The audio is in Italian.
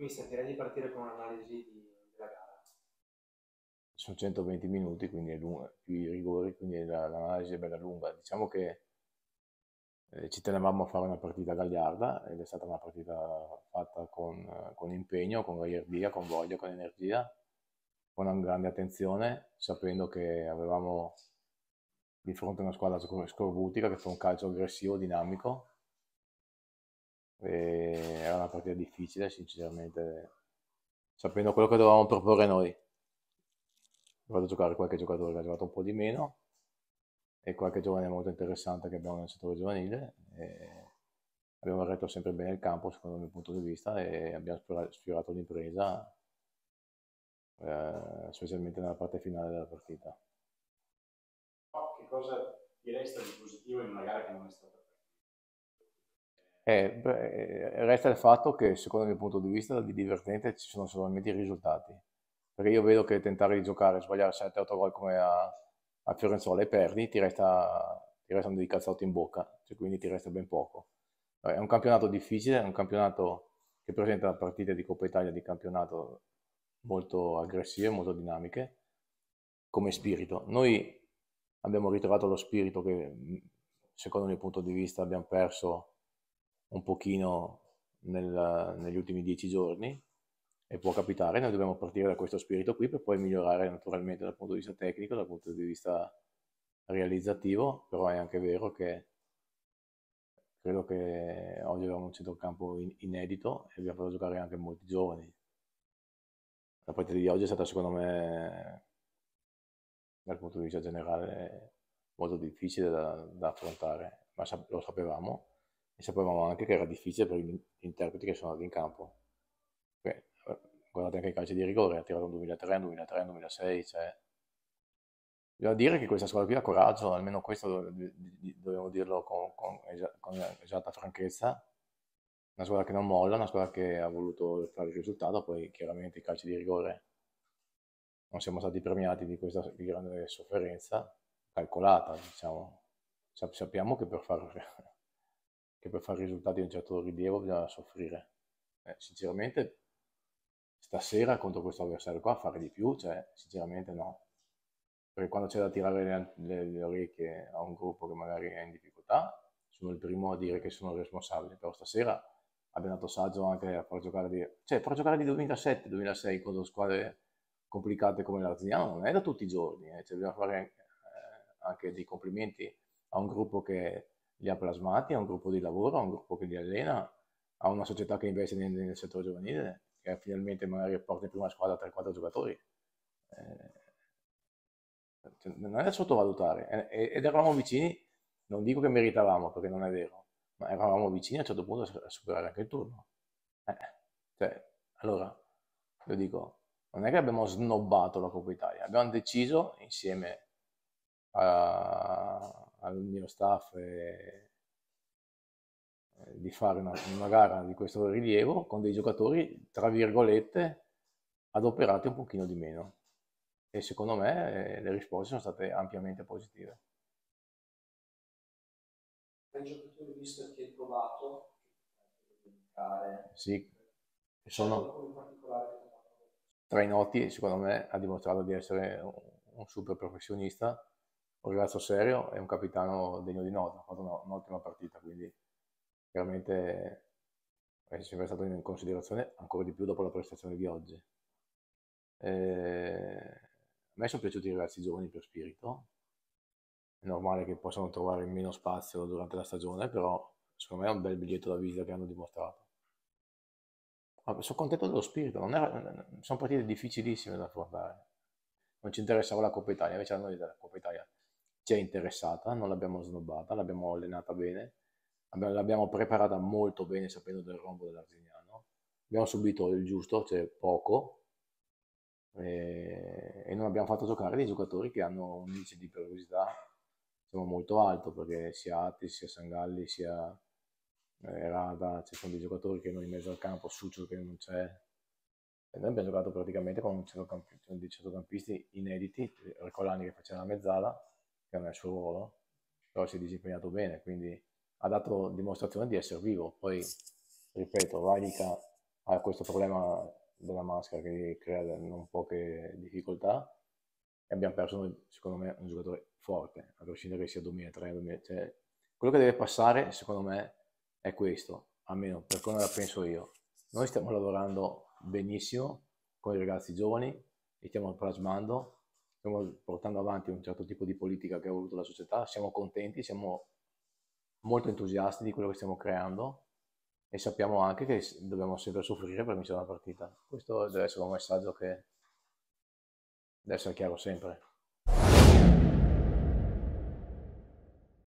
Quindi sentirei di partire con un'analisi della gara. Sono 120 minuti, quindi è lunga, più i rigori, quindi la, l'analisi è bella lunga. Diciamo che eh, ci tenevamo a fare una partita gagliarda ed è stata una partita fatta con, con impegno, con gagliardia, con voglia, con energia, con una grande attenzione, sapendo che avevamo di fronte a una squadra scorbutica che fa un calcio aggressivo, dinamico, e era una partita difficile, sinceramente, sapendo quello che dovevamo proporre noi. Vado a giocare qualche giocatore che ha giocato un po' di meno e qualche giovane molto interessante che abbiamo nel settore giovanile. abbiamo retto sempre bene il campo, secondo il mio punto di vista, e abbiamo sfiorato l'impresa, eh, specialmente nella parte finale della partita. Che cosa ti resta di positivo in una gara che non è stata eh, eh, resta il fatto che secondo il mio punto di vista di divertente ci sono solamente i risultati perché io vedo che tentare di giocare sbagliare 7-8 gol come a, a Fiorenzola e perdi ti, resta, ti restano dei cazzotti in bocca cioè quindi ti resta ben poco eh, è un campionato difficile è un campionato che presenta partite di Coppa Italia di campionato molto aggressive molto dinamiche come spirito noi abbiamo ritrovato lo spirito che secondo il mio punto di vista abbiamo perso un pochino nel, negli ultimi dieci giorni e può capitare, noi dobbiamo partire da questo spirito qui per poi migliorare naturalmente dal punto di vista tecnico, dal punto di vista realizzativo, però è anche vero che credo che oggi avevamo un centrocampo in, inedito e abbiamo fatto giocare anche molti giovani. La partita di oggi è stata secondo me dal punto di vista generale molto difficile da, da affrontare, ma lo sapevamo e sapevamo anche che era difficile per gli interpreti che sono andati in campo. Beh, eh, guardate anche i calci di rigore, ha tirato un 2003, un 2003, un 2006, cioè... Devo dire che questa squadra qui ha coraggio, almeno questo dobbiamo dirlo con, con, con esatta franchezza, una squadra che non molla, una squadra che ha voluto fare il risultato, poi chiaramente i calci di rigore non siamo stati premiati di questa grande sofferenza calcolata, diciamo. Sappiamo che per far che per fare risultati di un certo rilievo bisogna soffrire. Eh, sinceramente, stasera contro questo avversario qua fare di più, cioè, sinceramente no. Perché quando c'è da tirare le, le, le orecchie a un gruppo che magari è in difficoltà, sono il primo a dire che sono responsabile, però stasera abbiamo dato saggio anche a far giocare di, cioè, far giocare di 2007-2006 contro squadre complicate come l'Arzignano non è da tutti i giorni, eh. cioè, bisogna fare eh, anche dei complimenti a un gruppo che li ha plasmati, ha un gruppo di lavoro, ha un gruppo che li allena, ha una società che investe nel, nel settore giovanile, che finalmente magari porta in prima squadra 3-4 giocatori. Eh, cioè, non è da sottovalutare, eh, ed eravamo vicini, non dico che meritavamo perché non è vero, ma eravamo vicini a un certo punto a superare anche il turno. Eh, cioè, allora, io dico, non è che abbiamo snobbato la Coppa Italia, abbiamo deciso insieme a, al mio staff eh, di fare una, una, gara di questo rilievo con dei giocatori, tra virgolette, adoperati un pochino di meno. E secondo me eh, le risposte sono state ampiamente positive. Un giocatore visto che hai provato, sì, sono tra i noti, secondo me ha dimostrato di essere un super professionista un ragazzo serio e un capitano degno di nota, ha fatto una, un'ottima partita, quindi chiaramente è sempre stato in considerazione ancora di più dopo la prestazione di oggi. E... Eh, a me sono piaciuti i ragazzi giovani per spirito, è normale che possano trovare meno spazio durante la stagione, però secondo me è un bel biglietto da visita che hanno dimostrato. Ma sono contento dello spirito, era... sono partite difficilissime da affrontare non ci interessava la Coppa Italia, invece a noi della Coppa Italia ci è interessata, non l'abbiamo snobbata, l'abbiamo allenata bene, l'abbiamo preparata molto bene sapendo del rombo dell'Arsignano, abbiamo subito il giusto, cioè poco, e, e non abbiamo fatto giocare dei giocatori che hanno un indice di periodicità diciamo, molto alto, perché sia Atis, sia Sangalli, sia eh, Rada, ci sono dei giocatori che noi in mezzo al campo, Succio che non c'è. E noi abbiamo giocato praticamente con un centrocamp- centrocampisti inediti, Ricolani che faceva la mezzala, che non è il suo ruolo, però si è disimpegnato bene, quindi ha dato dimostrazione di essere vivo. Poi, ripeto, Varica ha questo problema della maschera che crea non poche difficoltà e abbiamo perso, secondo me, un giocatore forte, a prescindere che sia 2003, 2000, cioè, quello che deve passare, secondo me, è questo, almeno per come la penso io. Noi stiamo lavorando benissimo con i ragazzi giovani, li stiamo plasmando, stiamo portando avanti un certo tipo di politica che ha voluto la società, siamo contenti, siamo molto entusiasti di quello che stiamo creando e sappiamo anche che dobbiamo sempre soffrire per vincere una partita. Questo deve essere un messaggio che deve essere chiaro sempre.